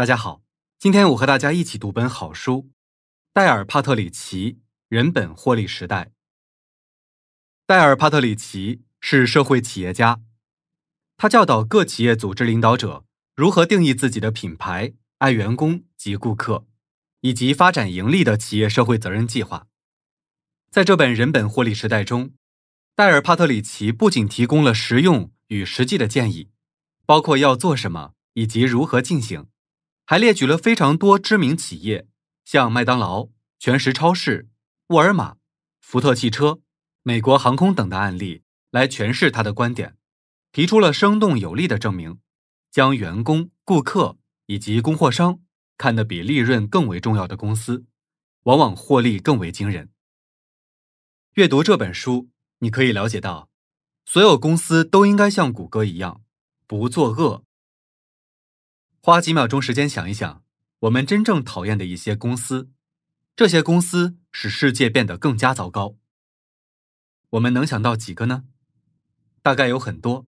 大家好，今天我和大家一起读本好书，《戴尔·帕特里奇：人本获利时代》。戴尔·帕特里奇是社会企业家，他教导各企业组织领导者如何定义自己的品牌、爱员工及顾客，以及发展盈利的企业社会责任计划。在这本《人本获利时代》中，戴尔·帕特里奇不仅提供了实用与实际的建议，包括要做什么以及如何进行。还列举了非常多知名企业，像麦当劳、全食超市、沃尔玛、福特汽车、美国航空等的案例来诠释他的观点，提出了生动有力的证明，将员工、顾客以及供货商看得比利润更为重要的公司，往往获利更为惊人。阅读这本书，你可以了解到，所有公司都应该像谷歌一样，不作恶。花几秒钟时间想一想，我们真正讨厌的一些公司，这些公司使世界变得更加糟糕。我们能想到几个呢？大概有很多，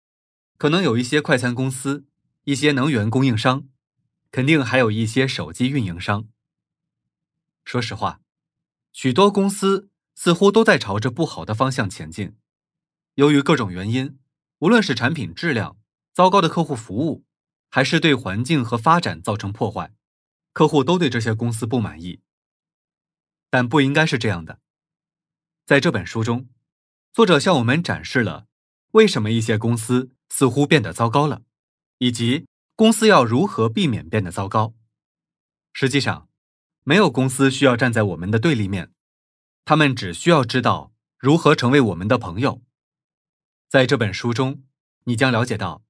可能有一些快餐公司，一些能源供应商，肯定还有一些手机运营商。说实话，许多公司似乎都在朝着不好的方向前进。由于各种原因，无论是产品质量糟糕的客户服务。还是对环境和发展造成破坏，客户都对这些公司不满意。但不应该是这样的。在这本书中，作者向我们展示了为什么一些公司似乎变得糟糕了，以及公司要如何避免变得糟糕。实际上，没有公司需要站在我们的对立面，他们只需要知道如何成为我们的朋友。在这本书中，你将了解到。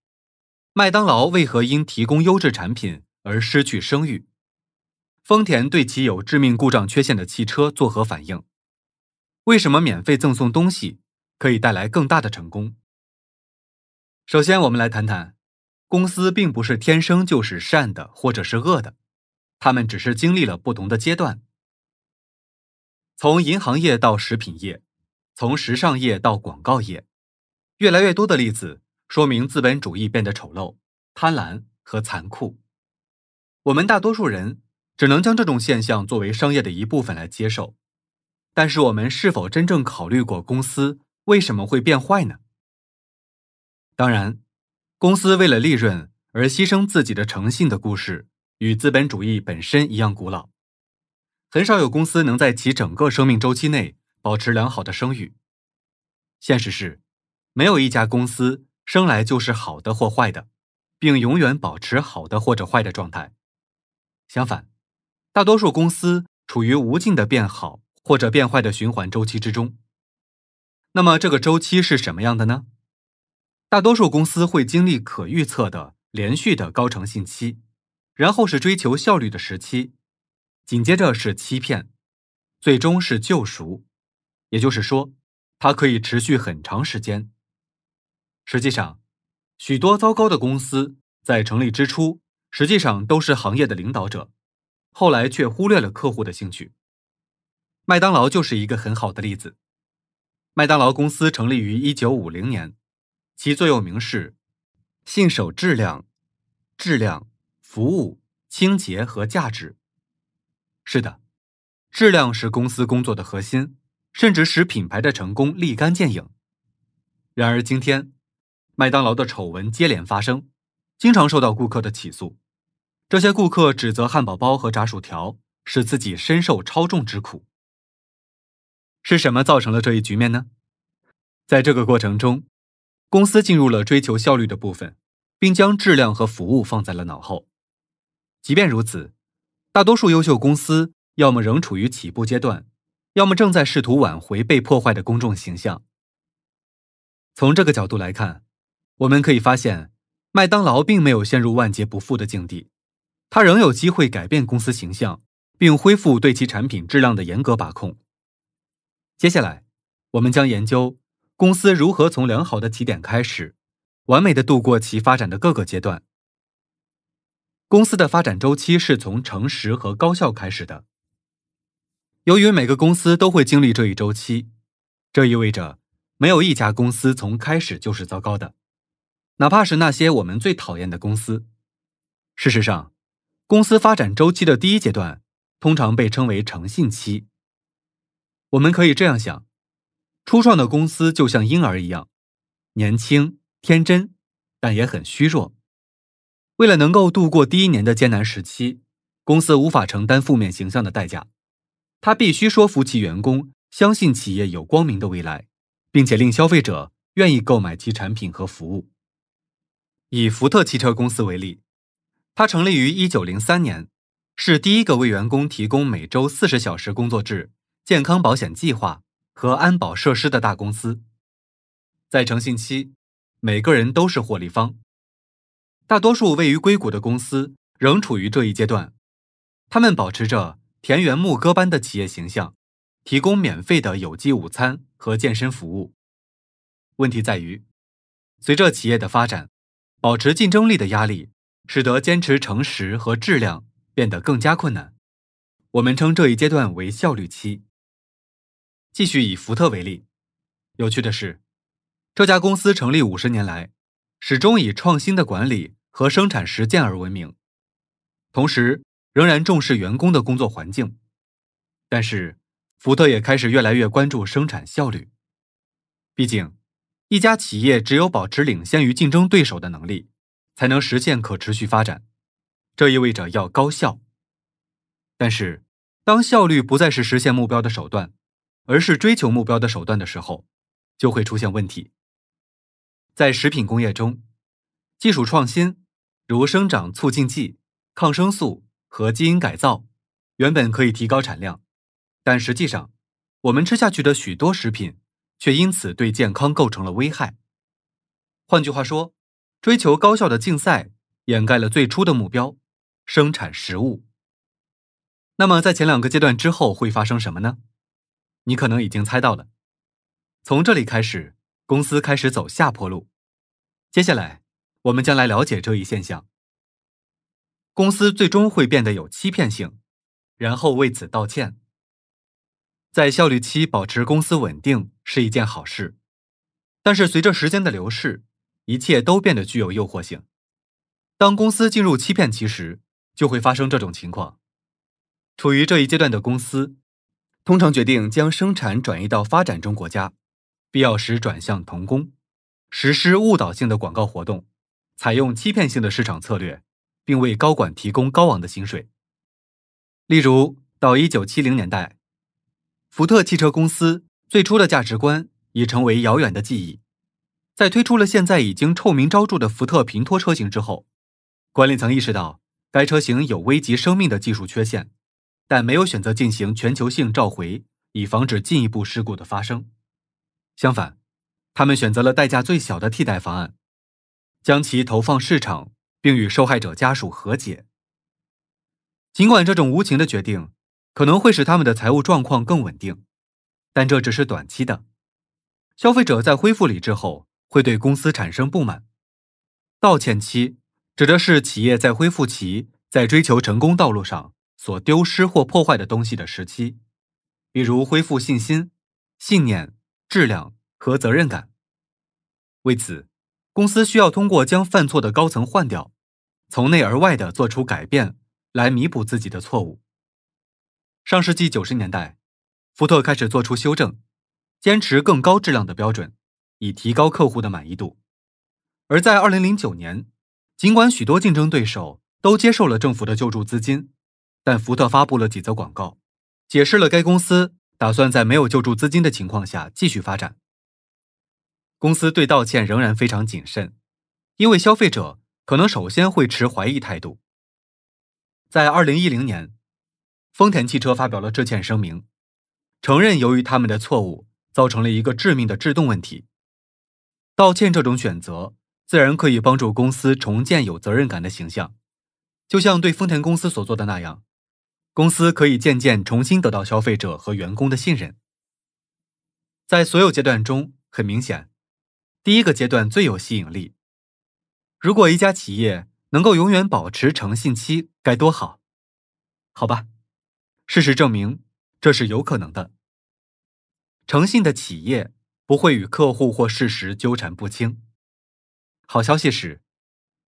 麦当劳为何因提供优质产品而失去声誉？丰田对其有致命故障缺陷的汽车作何反应？为什么免费赠送东西可以带来更大的成功？首先，我们来谈谈，公司并不是天生就是善的或者是恶的，他们只是经历了不同的阶段，从银行业到食品业，从时尚业到广告业，越来越多的例子。说明资本主义变得丑陋、贪婪和残酷。我们大多数人只能将这种现象作为商业的一部分来接受，但是我们是否真正考虑过公司为什么会变坏呢？当然，公司为了利润而牺牲自己的诚信的故事与资本主义本身一样古老。很少有公司能在其整个生命周期内保持良好的声誉。现实是，没有一家公司。生来就是好的或坏的，并永远保持好的或者坏的状态。相反，大多数公司处于无尽的变好或者变坏的循环周期之中。那么，这个周期是什么样的呢？大多数公司会经历可预测的连续的高诚信期，然后是追求效率的时期，紧接着是欺骗，最终是救赎。也就是说，它可以持续很长时间。实际上，许多糟糕的公司在成立之初，实际上都是行业的领导者，后来却忽略了客户的兴趣。麦当劳就是一个很好的例子。麦当劳公司成立于一九五零年，其座右铭是“信守质量、质量、服务、清洁和价值”。是的，质量是公司工作的核心，甚至使品牌的成功立竿见影。然而，今天。麦当劳的丑闻接连发生，经常受到顾客的起诉。这些顾客指责汉堡包和炸薯条使自己深受超重之苦。是什么造成了这一局面呢？在这个过程中，公司进入了追求效率的部分，并将质量和服务放在了脑后。即便如此，大多数优秀公司要么仍处于起步阶段，要么正在试图挽回被破坏的公众形象。从这个角度来看。我们可以发现，麦当劳并没有陷入万劫不复的境地，它仍有机会改变公司形象，并恢复对其产品质量的严格把控。接下来，我们将研究公司如何从良好的起点开始，完美的度过其发展的各个阶段。公司的发展周期是从诚实和高效开始的。由于每个公司都会经历这一周期，这意味着没有一家公司从开始就是糟糕的。哪怕是那些我们最讨厌的公司。事实上，公司发展周期的第一阶段通常被称为诚信期。我们可以这样想：初创的公司就像婴儿一样，年轻、天真，但也很虚弱。为了能够度过第一年的艰难时期，公司无法承担负面形象的代价。他必须说服其员工相信企业有光明的未来，并且令消费者愿意购买其产品和服务。以福特汽车公司为例，它成立于1903年，是第一个为员工提供每周40小时工作制、健康保险计划和安保设施的大公司。在诚信期，每个人都是获利方。大多数位于硅谷的公司仍处于这一阶段，他们保持着田园牧歌般的企业形象，提供免费的有机午餐和健身服务。问题在于，随着企业的发展。保持竞争力的压力，使得坚持诚实和质量变得更加困难。我们称这一阶段为效率期。继续以福特为例，有趣的是，这家公司成立五十年来，始终以创新的管理和生产实践而闻名，同时仍然重视员工的工作环境。但是，福特也开始越来越关注生产效率，毕竟。一家企业只有保持领先于竞争对手的能力，才能实现可持续发展。这意味着要高效。但是，当效率不再是实现目标的手段，而是追求目标的手段的时候，就会出现问题。在食品工业中，技术创新，如生长促进剂、抗生素和基因改造，原本可以提高产量，但实际上，我们吃下去的许多食品。却因此对健康构成了危害。换句话说，追求高效的竞赛掩盖了最初的目标——生产食物。那么，在前两个阶段之后会发生什么呢？你可能已经猜到了。从这里开始，公司开始走下坡路。接下来，我们将来了解这一现象。公司最终会变得有欺骗性，然后为此道歉。在效率期保持公司稳定是一件好事，但是随着时间的流逝，一切都变得具有诱惑性。当公司进入欺骗期时，就会发生这种情况。处于这一阶段的公司，通常决定将生产转移到发展中国家，必要时转向童工，实施误导性的广告活动，采用欺骗性的市场策略，并为高管提供高昂的薪水。例如，到一九七零年代。福特汽车公司最初的价值观已成为遥远的记忆。在推出了现在已经臭名昭著的福特平托车型之后，管理层意识到该车型有危及生命的技术缺陷，但没有选择进行全球性召回，以防止进一步事故的发生。相反，他们选择了代价最小的替代方案，将其投放市场，并与受害者家属和解。尽管这种无情的决定。可能会使他们的财务状况更稳定，但这只是短期的。消费者在恢复理智后会对公司产生不满。道歉期指的是企业在恢复其在追求成功道路上所丢失或破坏的东西的时期，比如恢复信心、信念、质量和责任感。为此，公司需要通过将犯错的高层换掉，从内而外的做出改变，来弥补自己的错误。上世纪九十年代，福特开始做出修正，坚持更高质量的标准，以提高客户的满意度。而在二零零九年，尽管许多竞争对手都接受了政府的救助资金，但福特发布了几则广告，解释了该公司打算在没有救助资金的情况下继续发展。公司对道歉仍然非常谨慎，因为消费者可能首先会持怀疑态度。在二零一零年。丰田汽车发表了致歉声明，承认由于他们的错误造成了一个致命的制动问题。道歉这种选择自然可以帮助公司重建有责任感的形象，就像对丰田公司所做的那样，公司可以渐渐重新得到消费者和员工的信任。在所有阶段中，很明显，第一个阶段最有吸引力。如果一家企业能够永远保持诚信期，该多好！好吧。事实证明，这是有可能的。诚信的企业不会与客户或事实纠缠不清。好消息是，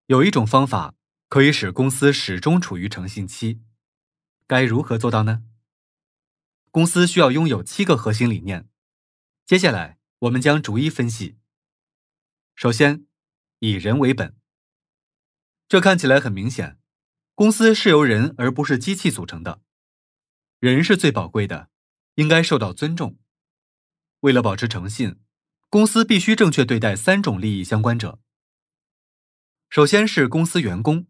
有一种方法可以使公司始终处于诚信期。该如何做到呢？公司需要拥有七个核心理念。接下来，我们将逐一分析。首先，以人为本。这看起来很明显，公司是由人而不是机器组成的。人是最宝贵的，应该受到尊重。为了保持诚信，公司必须正确对待三种利益相关者。首先是公司员工，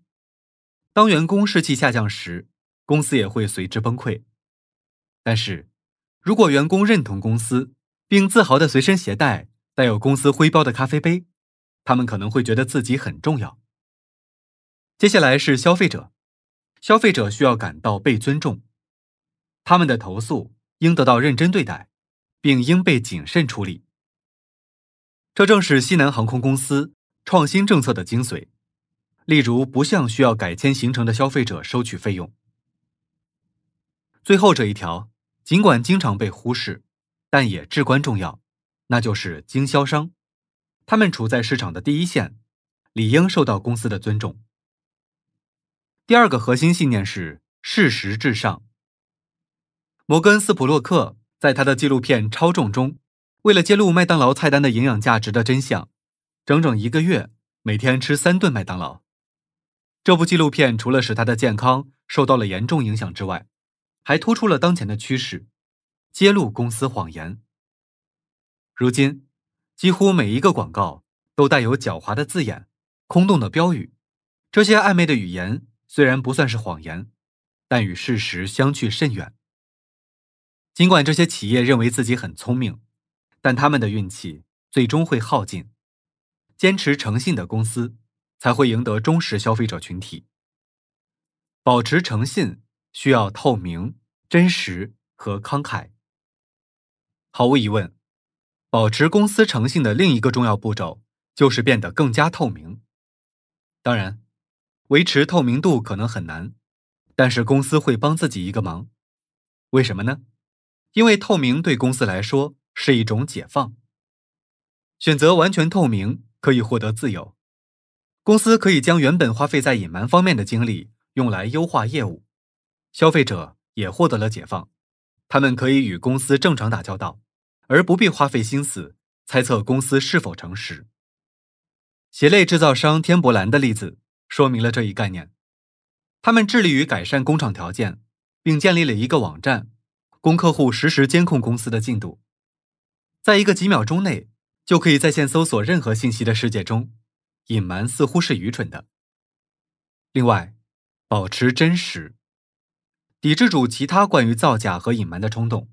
当员工士气下降时，公司也会随之崩溃。但是，如果员工认同公司，并自豪的随身携带带有公司徽标的咖啡杯，他们可能会觉得自己很重要。接下来是消费者，消费者需要感到被尊重。他们的投诉应得到认真对待，并应被谨慎处理。这正是西南航空公司创新政策的精髓，例如不向需要改签行程的消费者收取费用。最后这一条，尽管经常被忽视，但也至关重要，那就是经销商，他们处在市场的第一线，理应受到公司的尊重。第二个核心信念是事实至上。摩根斯普洛克在他的纪录片《超重》中，为了揭露麦当劳菜单的营养价值的真相，整整一个月每天吃三顿麦当劳。这部纪录片除了使他的健康受到了严重影响之外，还突出了当前的趋势，揭露公司谎言。如今，几乎每一个广告都带有狡猾的字眼、空洞的标语，这些暧昧的语言虽然不算是谎言，但与事实相去甚远。尽管这些企业认为自己很聪明，但他们的运气最终会耗尽。坚持诚信的公司才会赢得忠实消费者群体。保持诚信需要透明、真实和慷慨。毫无疑问，保持公司诚信的另一个重要步骤就是变得更加透明。当然，维持透明度可能很难，但是公司会帮自己一个忙。为什么呢？因为透明对公司来说是一种解放，选择完全透明可以获得自由。公司可以将原本花费在隐瞒方面的精力用来优化业务，消费者也获得了解放，他们可以与公司正常打交道，而不必花费心思猜测公司是否诚实。鞋类制造商天博兰的例子说明了这一概念，他们致力于改善工厂条件，并建立了一个网站。供客户实时监控公司的进度，在一个几秒钟内就可以在线搜索任何信息的世界中，隐瞒似乎是愚蠢的。另外，保持真实，抵制住其他关于造假和隐瞒的冲动，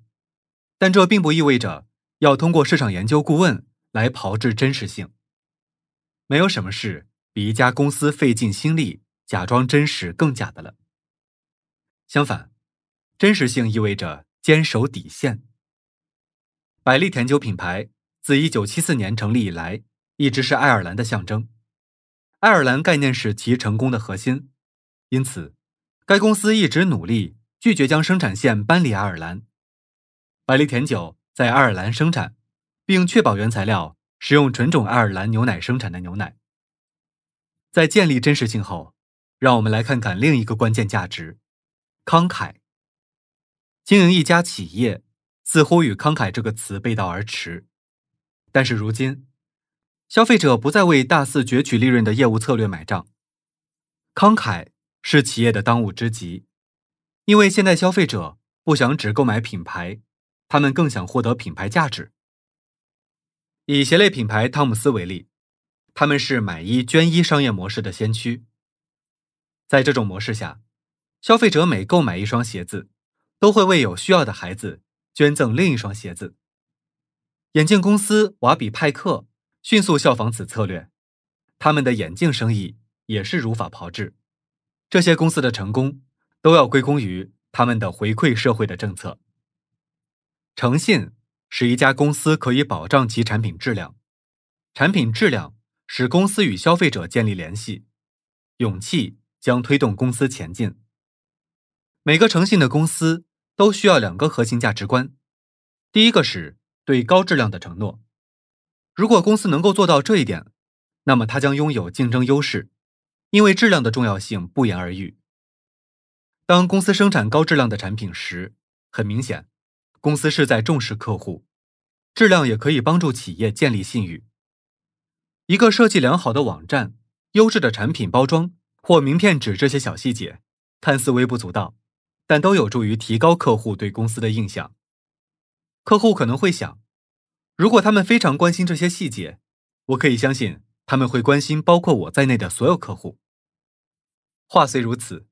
但这并不意味着要通过市场研究顾问来炮制真实性。没有什么事比一家公司费尽心力假装真实更假的了。相反，真实性意味着。坚守底线。百利甜酒品牌自1974年成立以来，一直是爱尔兰的象征。爱尔兰概念是其成功的核心，因此，该公司一直努力拒绝将生产线搬离爱尔兰。百利甜酒在爱尔兰生产，并确保原材料使用纯种爱尔兰牛奶生产的牛奶。在建立真实性后，让我们来看看另一个关键价值——慷慨。经营一家企业似乎与“慷慨”这个词背道而驰，但是如今，消费者不再为大肆攫取利润的业务策略买账，慷慨是企业的当务之急，因为现代消费者不想只购买品牌，他们更想获得品牌价值。以鞋类品牌汤姆斯为例，他们是买一捐一商业模式的先驱，在这种模式下，消费者每购买一双鞋子。都会为有需要的孩子捐赠另一双鞋子。眼镜公司瓦比派克迅速效仿此策略，他们的眼镜生意也是如法炮制。这些公司的成功都要归功于他们的回馈社会的政策。诚信使一家公司可以保障其产品质量，产品质量使公司与消费者建立联系，勇气将推动公司前进。每个诚信的公司。都需要两个核心价值观，第一个是对高质量的承诺。如果公司能够做到这一点，那么它将拥有竞争优势，因为质量的重要性不言而喻。当公司生产高质量的产品时，很明显，公司是在重视客户。质量也可以帮助企业建立信誉。一个设计良好的网站、优质的产品包装或名片纸这些小细节，看似微不足道。但都有助于提高客户对公司的印象。客户可能会想，如果他们非常关心这些细节，我可以相信他们会关心包括我在内的所有客户。话虽如此，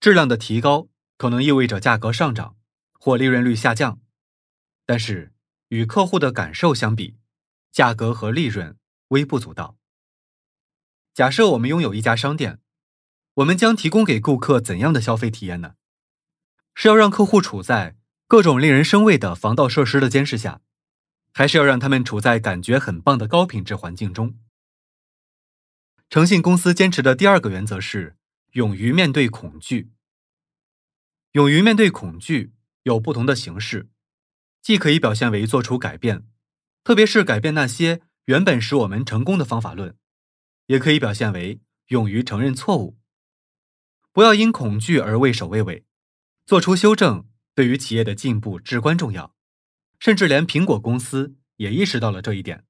质量的提高可能意味着价格上涨或利润率下降，但是与客户的感受相比，价格和利润微不足道。假设我们拥有一家商店，我们将提供给顾客怎样的消费体验呢？是要让客户处在各种令人生畏的防盗设施的监视下，还是要让他们处在感觉很棒的高品质环境中？诚信公司坚持的第二个原则是勇于面对恐惧。勇于面对恐惧有不同的形式，既可以表现为做出改变，特别是改变那些原本使我们成功的方法论，也可以表现为勇于承认错误，不要因恐惧而畏首畏尾。做出修正对于企业的进步至关重要，甚至连苹果公司也意识到了这一点。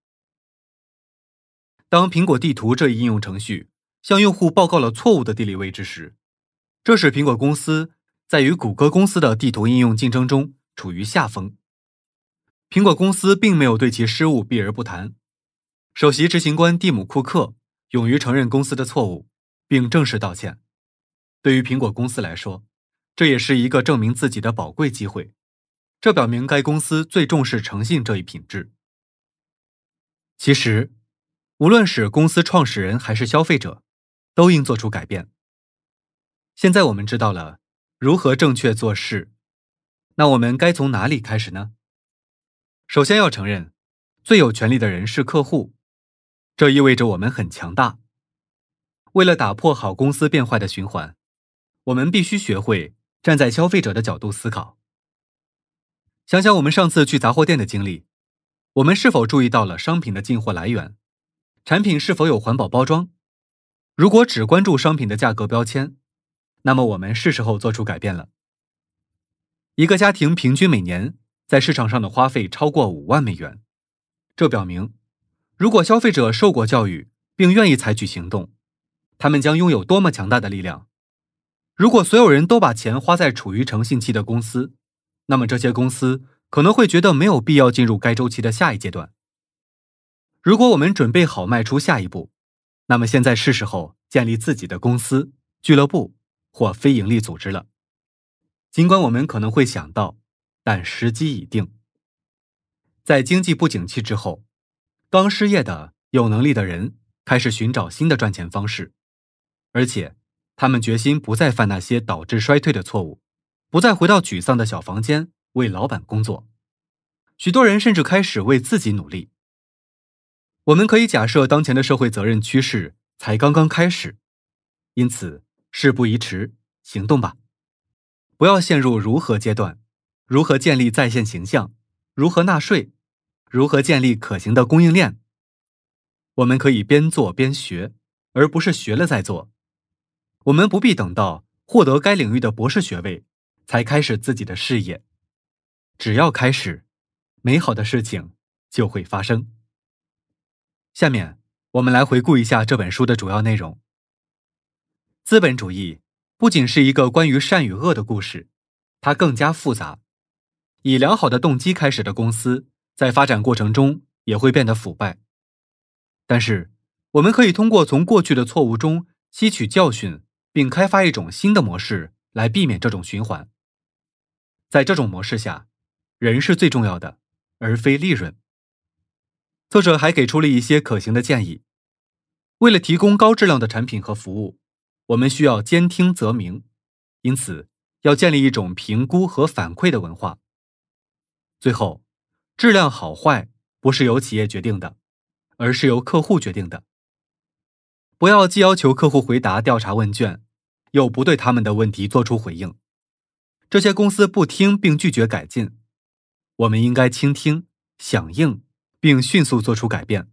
当苹果地图这一应用程序向用户报告了错误的地理位置时，这使苹果公司在与谷歌公司的地图应用竞争中处于下风。苹果公司并没有对其失误避而不谈，首席执行官蒂姆·库克勇于承认公司的错误，并正式道歉。对于苹果公司来说，这也是一个证明自己的宝贵机会，这表明该公司最重视诚信这一品质。其实，无论是公司创始人还是消费者，都应做出改变。现在我们知道了如何正确做事，那我们该从哪里开始呢？首先要承认，最有权利的人是客户，这意味着我们很强大。为了打破好公司变坏的循环，我们必须学会。站在消费者的角度思考，想想我们上次去杂货店的经历，我们是否注意到了商品的进货来源？产品是否有环保包装？如果只关注商品的价格标签，那么我们是时候做出改变了。一个家庭平均每年在市场上的花费超过五万美元，这表明，如果消费者受过教育并愿意采取行动，他们将拥有多么强大的力量。如果所有人都把钱花在处于诚信期的公司，那么这些公司可能会觉得没有必要进入该周期的下一阶段。如果我们准备好迈出下一步，那么现在是时候建立自己的公司俱乐部或非盈利组织了。尽管我们可能会想到，但时机已定。在经济不景气之后，刚失业的有能力的人开始寻找新的赚钱方式，而且。他们决心不再犯那些导致衰退的错误，不再回到沮丧的小房间为老板工作。许多人甚至开始为自己努力。我们可以假设当前的社会责任趋势才刚刚开始，因此事不宜迟，行动吧！不要陷入如何阶段，如何建立在线形象，如何纳税，如何建立可行的供应链。我们可以边做边学，而不是学了再做。我们不必等到获得该领域的博士学位才开始自己的事业，只要开始，美好的事情就会发生。下面我们来回顾一下这本书的主要内容。资本主义不仅是一个关于善与恶的故事，它更加复杂。以良好的动机开始的公司，在发展过程中也会变得腐败。但是，我们可以通过从过去的错误中吸取教训。并开发一种新的模式来避免这种循环。在这种模式下，人是最重要的，而非利润。作者还给出了一些可行的建议：为了提供高质量的产品和服务，我们需要兼听则明，因此要建立一种评估和反馈的文化。最后，质量好坏不是由企业决定的，而是由客户决定的。不要既要求客户回答调查问卷，又不对他们的问题做出回应。这些公司不听并拒绝改进。我们应该倾听、响应，并迅速做出改变，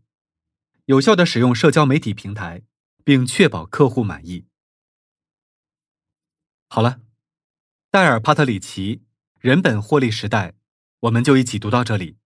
有效的使用社交媒体平台，并确保客户满意。好了，戴尔·帕特里奇、人本、获利时代，我们就一起读到这里。